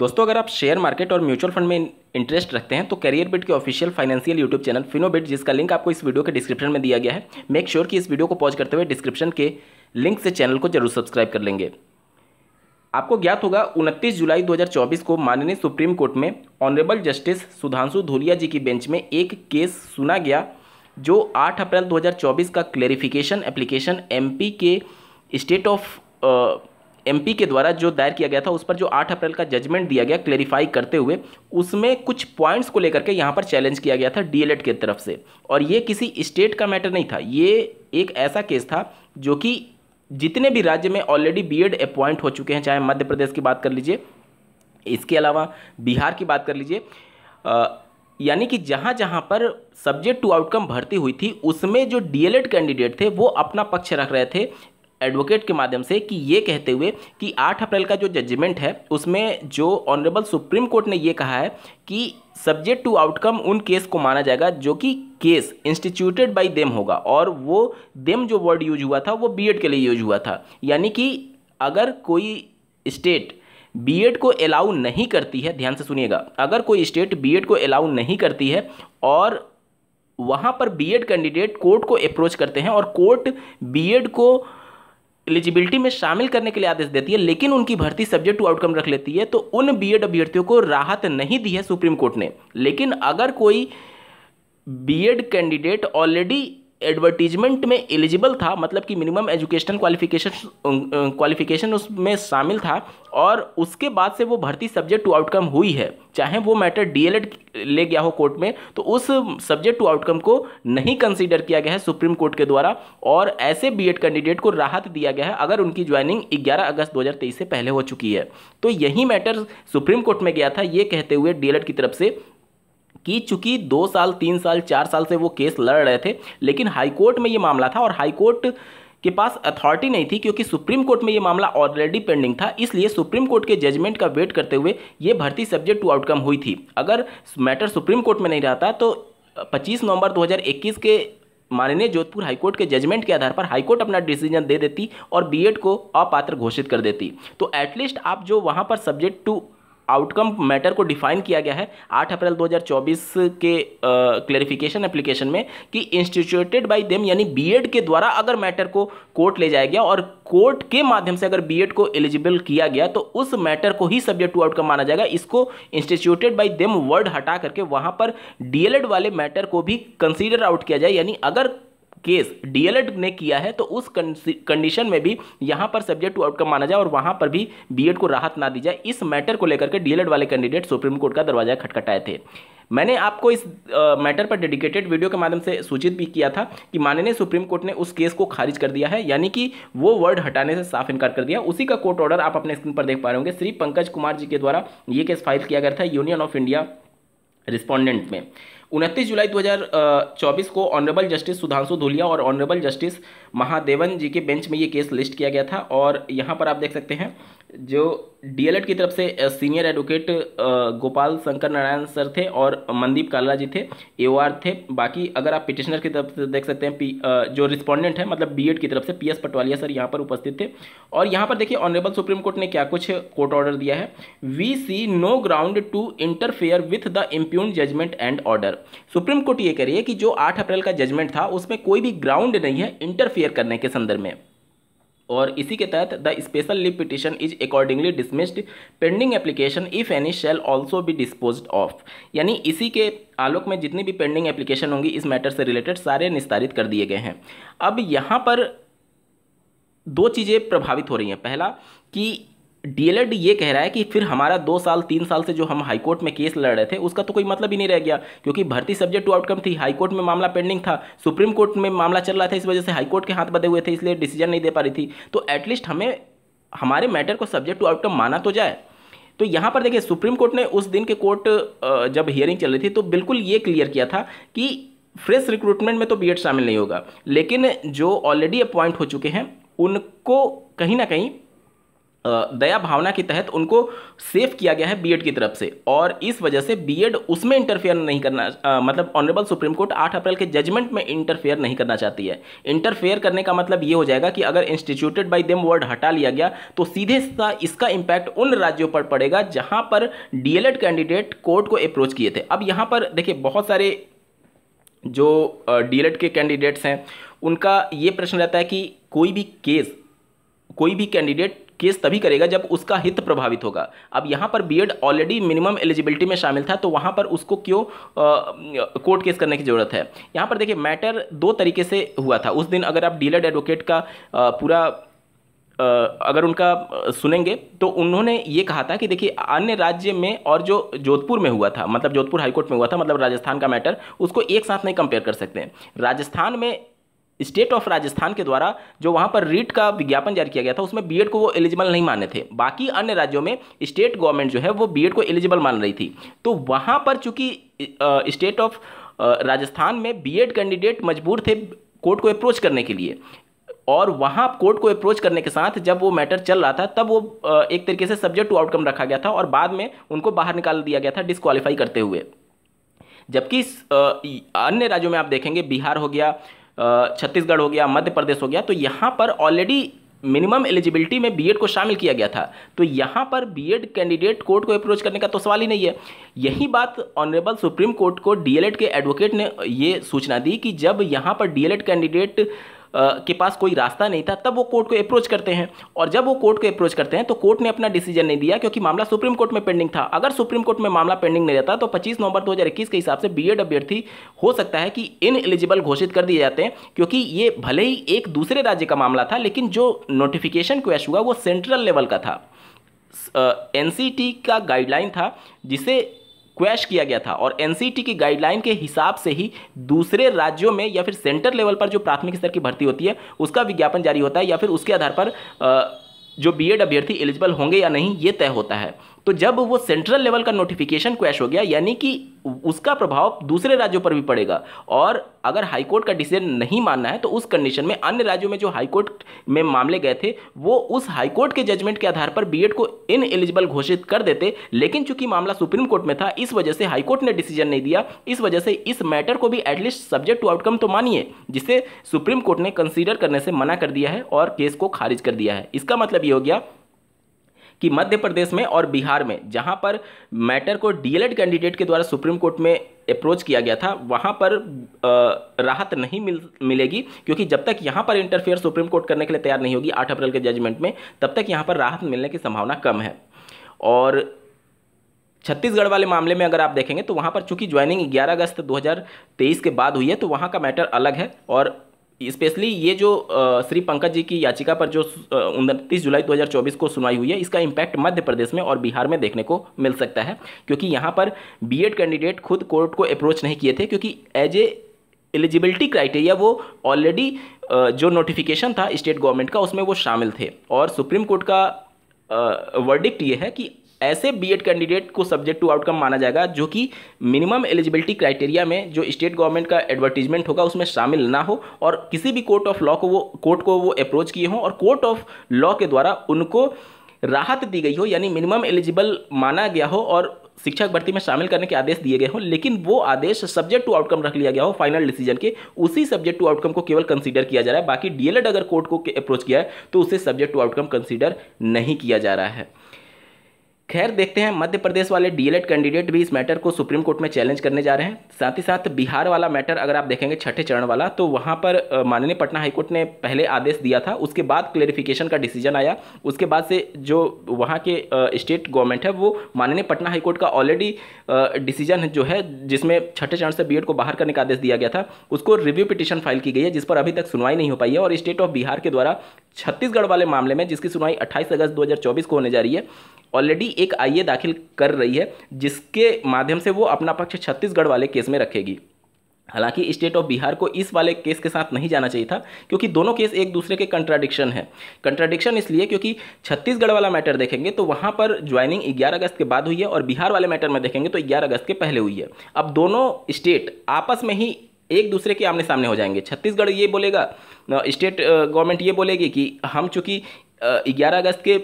दोस्तों अगर आप शेयर मार्केट और म्यूचुअल फंड में इंटरेस्ट रखते हैं तो करियर बिट के official financial YouTube channel Finobit जिसका लिंक आपको इस वीडियो के डिस्क्रिप्शन में दिया गया है मेक श्योर sure कि इस वीडियो को पॉज करते हुए डिस्क्रिप्शन के लिंक से चैनल को जरूर सब्सक्राइब कर लेंगे आपको ज्ञात होगा 29 जुलाई 2024 को माननीय सुप्रीम कोर्ट में ऑनरेबल जस्टिस सुधांशु धुलिया जी की बेंच में एक केस सुना गया जो 8 अप्रैल 2024 का क्लेरिफिकेशन एप्लीकेशन एमपी के स्टेट ऑफ एमपी के द्वारा जो दायर किया गया था उस पर जो 8 अप्रैल का जजमेंट दिया गया क्लेरिफाई करते हुए उसमें कुछ पॉइंट्स को लेकर के यहाँ पर चैलेंज किया गया था डीएलएड की तरफ से और ये किसी स्टेट का मैटर नहीं था ये एक ऐसा केस था जो कि जितने भी राज्य में ऑलरेडी बी अपॉइंट हो चुके हैं चाहे मध्य प्रदेश की बात कर लीजिए इसके अलावा बिहार की बात कर लीजिए यानी कि जहाँ जहाँ पर सब्जेक्ट टू आउटकम भर्ती हुई थी उसमें जो डीएलएड कैंडिडेट थे वो अपना पक्ष रख रहे थे एडवोकेट के माध्यम से कि ये कहते हुए कि 8 अप्रैल का जो जजमेंट है उसमें जो ऑनरेबल सुप्रीम कोर्ट ने ये कहा है कि सब्जेक्ट टू आउटकम उन केस को माना जाएगा जो कि केस इंस्टीट्यूटेड बाय देम होगा और वो देम जो वर्ड यूज हुआ था वो बीएड के लिए यूज हुआ था यानी कि अगर कोई स्टेट बीएड को अलाउ नहीं करती है ध्यान से सुनिएगा अगर कोई स्टेट बीएड को अलाउ नहीं करती है और वहाँ पर बीएड कैंडिडेट कोर्ट को अप्रोच करते हैं और कोर्ट बीएड को एलिजिबिलिटी में शामिल करने के लिए आदेश देती है लेकिन उनकी भर्ती सब्जेक्ट टू आउटकम रख लेती है तो उन बी एड अभ्यर्थियों को राहत नहीं दी है सुप्रीम कोर्ट ने लेकिन अगर कोई B Ed candidate already advertisement में एलिजिबल था मतलब कि मिनिमम एजुकेशन क्वालिफिकेशन क्वालिफिकेशन उसमें शामिल था और उसके बाद से वो भर्ती सब्जेक्ट टू आउटकम हुई है चाहे वो मैटर डीएलएड ले गया हो कोर्ट में तो उस सब्जेक्ट टू आउटकम को नहीं कंसीडर किया गया है सुप्रीम कोर्ट के द्वारा और ऐसे बीएड कैंडिडेट को राहत दिया गया है अगर उनकी ज्वाइनिंग 11 अगस्त 2023 से पहले हो चुकी है तो यही मैटर सुप्रीम कोर्ट में गया था ये कहते हुए डीएलएड की तरफ से कि चूंकि दो साल तीन साल चार साल से वो केस लड़ रहे थे लेकिन हाईकोर्ट में ये मामला था और हाईकोर्ट के पास अथॉरिटी नहीं थी क्योंकि सुप्रीम कोर्ट में ये मामला ऑलरेडी पेंडिंग था इसलिए सुप्रीम कोर्ट के जजमेंट का वेट करते हुए ये भर्ती सब्जेक्ट टू आउटकम हुई थी अगर मैटर सुप्रीम कोर्ट में नहीं रहता तो 25 नवंबर 2021 के माननीय जोधपुर हाईकोर्ट के जजमेंट के आधार पर हाईकोर्ट अपना डिसीजन दे देती और बीएड को अपात्र घोषित कर देती तो एटलीस्ट आप जो वहाँ पर सब्जेक्ट टू आउटकम मैटर को डिफाइन किया गया है 8 अप्रैल 2024 के क्लेरिफिकेशन एप्लीकेशन में कि इंस्टीट्यूटेड बाय देम यानी बीएड के द्वारा अगर मैटर को कोर्ट ले जाया गया और कोर्ट के माध्यम से अगर बीएड को एलिजिबल किया गया तो उस मैटर को ही सब्जेक्ट टू आउटकम माना जाएगा इसको इंस्टीट्यूटेड बाई देम वर्ड हटा करके वहां पर डीएलएड वाले मैटर को भी कंसिडर आउट किया जाए यानी अगर केस डीएलएड ने किया है तो उस कंडीशन में भी यहां पर सब्जेक्ट टू आउटकम माना जाए और वहां पर भी बीएड को राहत ना दी जाए इस मैटर को लेकर के डीएलएड वाले कैंडिडेट सुप्रीम कोर्ट का दरवाजा खटखटाए थे मैंने आपको इस मैटर पर डेडिकेटेड वीडियो के माध्यम से सूचित भी किया था कि माननीय सुप्रीम कोर्ट ने उस केस को खारिज कर दिया है यानी कि वो वर्ड हटाने से साफ इनकार कर दिया उसी का कोर्ट ऑर्डर आप अपने स्क्रीन पर देख पा रहे होंगे श्री पंकज कुमार जी के द्वारा ये केस फाइल किया गया था यूनियन ऑफ इंडिया रिस्पॉन्डेंट में उनतीस जुलाई 2024 को ऑनरेबल जस्टिस सुधांशु धुलिया और ऑनरेबल जस्टिस महादेवन जी के बेंच में ये केस लिस्ट किया गया था और यहाँ पर आप देख सकते हैं जो डीएलएड की तरफ से senior advocate Gopal Shankar Narayan sir थे और मनदीप कालरा जी थे एओआर थे बाकी अगर आप पिटिशनर की तरफ से देख सकते हैं पी जो रिस्पोंडेंट है मतलब बीएड की तरफ से पीएस पटवालिया सर यहाँ पर उपस्थित थे और यहाँ पर देखिए ऑनरेबल सुप्रीम कोर्ट ने क्या कुछ कोर्ट ऑर्डर दिया है we see no ground to interfere with the impugned judgement and order supreme court ये कह रही है कि जो आठ अप्रैल का जजमेंट था उसमें कोई भी ग्राउंड नहीं है इंटरफेयर करने के संदर्भ में और इसी के तहत the special leave petition is accordingly dismissed pending application if any shall also be dispose of यानी इसी के आलोक में जितनी भी पेंडिंग एप्लीकेशन होंगी इस मैटर से रिलेटेड सारे निस्तारित कर दिए गए हैं अब यहाँ पर दो चीज़ें प्रभावित हो रही हैं पहला कि डीएलएड ये कह रहा है कि फिर हमारा दो साल तीन साल से जो हम हाईकोर्ट में केस लड़ रहे थे उसका तो कोई मतलब ही नहीं रह गया क्योंकि भर्ती सब्जेक्ट टू आउटकम थी हाईकोर्ट में मामला पेंडिंग था सुप्रीम कोर्ट में मामला चल रहा था इस वजह से हाईकोर्ट के हाथ बधे हुए थे इसलिए डिसीजन नहीं दे पा रही थी तो एटलीस्ट हमें हमारे मैटर को सब्जेक्ट टू आउटकम माना तो जाए तो यहाँ पर देखिए सुप्रीम कोर्ट ने उस दिन के कोर्ट जब हियरिंग चल रही थी तो बिल्कुल ये क्लियर किया था कि फ्रेश रिक्रूटमेंट में तो बीएड शामिल नहीं होगा लेकिन जो ऑलरेडी अपॉइंट हो चुके हैं उनको कहीं ना कहीं दया भावना के तहत उनको सेफ किया गया है बीएड की तरफ से और इस वजह से बीएड उसमें इंटरफेयर नहीं करना आ, मतलब ऑनरेबल सुप्रीम कोर्ट 8 अप्रैल के जजमेंट में इंटरफेयर नहीं करना चाहती है इंटरफेयर करने का मतलब ये हो जाएगा कि अगर इंस्टीट्यूटेड बाय देम वर्ड हटा लिया गया तो सीधे सा इसका इम्पैक्ट उन राज्यों पर पड़ेगा जहाँ पर डीएलएड कैंडिडेट कोर्ट को अप्रोच किए थे अब यहाँ पर देखिए बहुत सारे जो डीएलएड के कैंडिडेट्स हैं उनका ये प्रश्न रहता है कि कोई भी केस कोई भी कैंडिडेट केस तभी करेगा जब उसका हित प्रभावित होगा अब यहाँ पर बीएड ऑलरेडी मिनिमम एलिजिबिलिटी में शामिल था तो वहाँ पर उसको क्यों कोर्ट केस करने की ज़रूरत है यहाँ पर देखिए मैटर दो तरीके से हुआ था उस दिन अगर आप डीलर एडवोकेट का आ, पूरा अगर उनका सुनेंगे तो उन्होंने ये कहा था कि देखिए अन्य राज्य में और जो जोधपुर में हुआ था मतलब जोधपुर हाईकोर्ट में हुआ था मतलब राजस्थान का मैटर उसको एक साथ नहीं कंपेयर कर सकते राजस्थान में स्टेट ऑफ राजस्थान के द्वारा जो वहाँ पर रीट का विज्ञापन जारी किया गया था उसमें बीएड को वो एलिजिबल नहीं माने थे बाकी अन्य राज्यों में स्टेट गवर्नमेंट जो है वो बीएड को एलिजिबल मान रही थी तो वहाँ पर चूंकि स्टेट ऑफ राजस्थान में बीएड कैंडिडेट मजबूर थे कोर्ट को अप्रोच करने के लिए और वहाँ कोर्ट को अप्रोच करने के साथ जब वो मैटर चल रहा था तब वो एक तरीके से सब्जेक्ट टू आउटकम रखा गया था और बाद में उनको बाहर निकाल दिया गया था डिसक्वालीफाई करते हुए जबकि अन्य राज्यों में आप देखेंगे बिहार हो गया छत्तीसगढ़ हो गया मध्य प्रदेश हो गया तो यहाँ पर ऑलरेडी मिनिमम एलिजिबिलिटी में बीएड को शामिल किया गया था तो यहाँ पर बीएड कैंडिडेट कोर्ट को अप्रोच करने का तो सवाल ही नहीं है यही बात ऑनरेबल सुप्रीम कोर्ट को डीएलएड के एडवोकेट ने ये सूचना दी कि जब यहाँ पर डीएलएड कैंडिडेट के पास कोई रास्ता नहीं था तब वो कोर्ट को अप्रोच करते हैं और जब वो कोर्ट को अप्रोच करते हैं तो कोर्ट ने अपना डिसीजन नहीं दिया क्योंकि मामला सुप्रीम कोर्ट में पेंडिंग था अगर सुप्रीम कोर्ट में मामला पेंडिंग नहीं रहता तो पच्चीस नवंबर दो के हिसाब से बी अभ्यर्थी हो सकता है कि इन एलिजिबल घोषित कर दिए जाते हैं क्योंकि ये भले ही एक दूसरे राज्य का मामला था लेकिन जो नोटिफिकेशन क्वेश्चन हुआ वो सेंट्रल लेवल का था एन uh, का गाइडलाइन था जिसे स्क्वैश किया गया था और एनसीटी की गाइडलाइन के हिसाब से ही दूसरे राज्यों में या फिर सेंटर लेवल पर जो प्राथमिक स्तर की भर्ती होती है उसका विज्ञापन जारी होता है या फिर उसके आधार पर जो बी एड अभ्यर्थी एलिजिबल होंगे या नहीं ये तय होता है तो जब वो सेंट्रल लेवल का नोटिफिकेशन क्वैश हो गया यानी कि उसका प्रभाव दूसरे राज्यों पर भी पड़ेगा और अगर हाईकोर्ट का डिसीजन नहीं मानना है तो उस कंडीशन में अन्य राज्यों में जो हाईकोर्ट में मामले गए थे वो उस हाईकोर्ट के जजमेंट के आधार पर बीएड को इन एलिजिबल घोषित कर देते लेकिन चूंकि मामला सुप्रीम कोर्ट में था इस वजह से हाईकोर्ट ने डिसीजन नहीं दिया इस वजह से इस मैटर को भी एटलीस्ट सब्जेक्ट टू आउटकम तो मानिए जिसे सुप्रीम कोर्ट ने कंसिडर करने से मना कर दिया है और केस को खारिज कर दिया है इसका मतलब ये हो गया कि मध्य प्रदेश में और बिहार में जहाँ पर मैटर को डीएलएड कैंडिडेट के द्वारा सुप्रीम कोर्ट में अप्रोच किया गया था वहाँ पर राहत नहीं मिल मिलेगी क्योंकि जब तक यहाँ पर इंटरफेयर सुप्रीम कोर्ट करने के लिए तैयार नहीं होगी आठ अप्रैल के जजमेंट में तब तक यहाँ पर राहत मिलने की संभावना कम है और छत्तीसगढ़ वाले मामले में अगर आप देखेंगे तो वहाँ पर चूंकि ज्वाइनिंग 11 अगस्त 2023 के बाद हुई है तो वहाँ का मैटर अलग है और स्पेशली ये जो श्री पंकज जी की याचिका पर जो उनतीस जुलाई 2024 को सुनवाई हुई है इसका इम्पैक्ट मध्य प्रदेश में और बिहार में देखने को मिल सकता है क्योंकि यहाँ पर बीएड कैंडिडेट खुद कोर्ट को अप्रोच नहीं किए थे क्योंकि एज ए एलिजिबिलिटी क्राइटेरिया वो ऑलरेडी जो नोटिफिकेशन था स्टेट गवर्नमेंट का उसमें वो शामिल थे और सुप्रीम कोर्ट का वर्डिक्ट ये है कि ऐसे बीएड कैंडिडेट को सब्जेक्ट टू आउटकम माना जाएगा जो कि मिनिमम एलिजिबिलिटी क्राइटेरिया में जो स्टेट गवर्नमेंट का एडवर्टीजमेंट होगा उसमें शामिल ना हो और किसी भी कोर्ट ऑफ लॉ को वो कोर्ट को वो अप्रोच किए हों और कोर्ट ऑफ लॉ के द्वारा उनको राहत दी गई हो यानी मिनिमम एलिजिबल माना गया हो और शिक्षक भर्ती में शामिल करने के आदेश दिए गए हों लेकिन वो आदेश सब्जेक्ट टू आउटकम रख लिया गया हो फाइनल डिसीजन के उसी सब्जेक्ट टू आउटकम को केवल कंसीडर किया जा रहा है बाकी डीएलएड अगर कोर्ट को अप्रोच किया है तो उसे सब्जेक्ट टू आउटकम कंसीडर नहीं किया जा रहा है खैर देखते हैं मध्य प्रदेश वाले डीएलएड कैंडिडेट भी इस मैटर को सुप्रीम कोर्ट में चैलेंज करने जा रहे हैं साथ ही साथ बिहार वाला मैटर अगर आप देखेंगे छठे चरण वाला तो वहाँ पर माननीय पटना हाईकोर्ट ने पहले आदेश दिया था उसके बाद क्लेरिफिकेशन का डिसीजन आया उसके बाद से जो वहाँ के स्टेट गवर्नमेंट है वो माननीय पटना हाईकोर्ट का ऑलरेडी डिसीजन जो है जिसमें छठे चरण से बी को बाहर करने का आदेश दिया गया था उसको रिव्यू पिटिशन फाइल की गई है जिस पर अभी तक सुनवाई नहीं हो पाई है और स्टेट ऑफ बिहार के द्वारा छत्तीसगढ़ वाले मामले में जिसकी सुनवाई अट्ठाईस अगस्त दो को होने जा रही है ऑलरेडी एक आईए दाखिल कर रही है जिसके माध्यम से वो अपना पक्ष छत्तीसगढ़ वाले केस में रखेगी हालांकि स्टेट ऑफ बिहार को इस वाले केस के साथ नहीं जाना चाहिए था क्योंकि दोनों केस एक दूसरे के कंट्राडिक्शन है कंट्राडिक्शन इसलिए क्योंकि छत्तीसगढ़ वाला मैटर देखेंगे तो वहाँ पर ज्वाइनिंग 11 अगस्त के बाद हुई है और बिहार वाले मैटर में देखेंगे तो 11 अगस्त के पहले हुई है अब दोनों स्टेट आपस में ही एक दूसरे के आमने सामने हो जाएंगे छत्तीसगढ़ ये बोलेगा स्टेट गवर्नमेंट ये बोलेगी कि हम चूँकि ग्यारह अगस्त के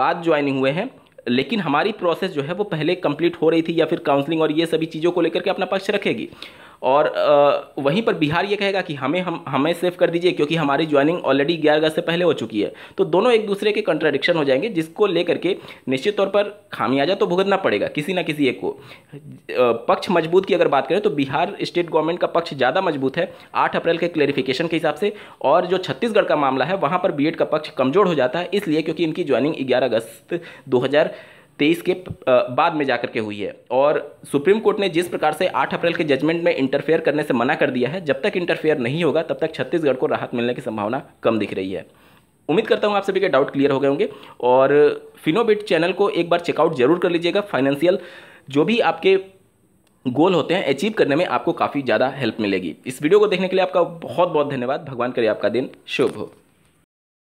बाद ज्वाइनिंग हुए हैं लेकिन हमारी प्रोसेस जो है वो पहले कंप्लीट हो रही थी या फिर काउंसलिंग और ये सभी चीज़ों को लेकर के अपना पक्ष रखेगी और वहीं पर बिहार ये कहेगा कि हमें हम हमें सेफ कर दीजिए क्योंकि हमारी ज्वाइनिंग ऑलरेडी ग्यारह अगस्त से पहले हो चुकी है तो दोनों एक दूसरे के कंट्राडिक्शन हो जाएंगे जिसको लेकर के निश्चित तौर पर खामियाजा तो भुगतना पड़ेगा किसी ना किसी एक को पक्ष मजबूत की अगर बात करें तो बिहार स्टेट गवर्नमेंट का पक्ष ज़्यादा मजबूत है आठ अप्रैल के क्लेरिफिकेशन के हिसाब से और जो छत्तीसगढ़ का मामला है वहाँ पर बी का पक्ष कमज़ोर हो जाता है इसलिए क्योंकि इनकी ज्वाइनिंग ग्यारह अगस्त दो तेईस के बाद में जाकर के हुई है और सुप्रीम कोर्ट ने जिस प्रकार से आठ अप्रैल के जजमेंट में इंटरफेयर करने से मना कर दिया है जब तक इंटरफेयर नहीं होगा तब तक छत्तीसगढ़ को राहत मिलने की संभावना कम दिख रही है उम्मीद करता हूँ आप सभी के डाउट क्लियर हो गए होंगे और फिनोबिट चैनल को एक बार चेकआउट जरूर कर लीजिएगा फाइनेंशियल जो भी आपके गोल होते हैं अचीव करने में आपको काफ़ी ज़्यादा हेल्प मिलेगी इस वीडियो को देखने के लिए आपका बहुत बहुत धन्यवाद भगवान करिए आपका दिन शुभ हो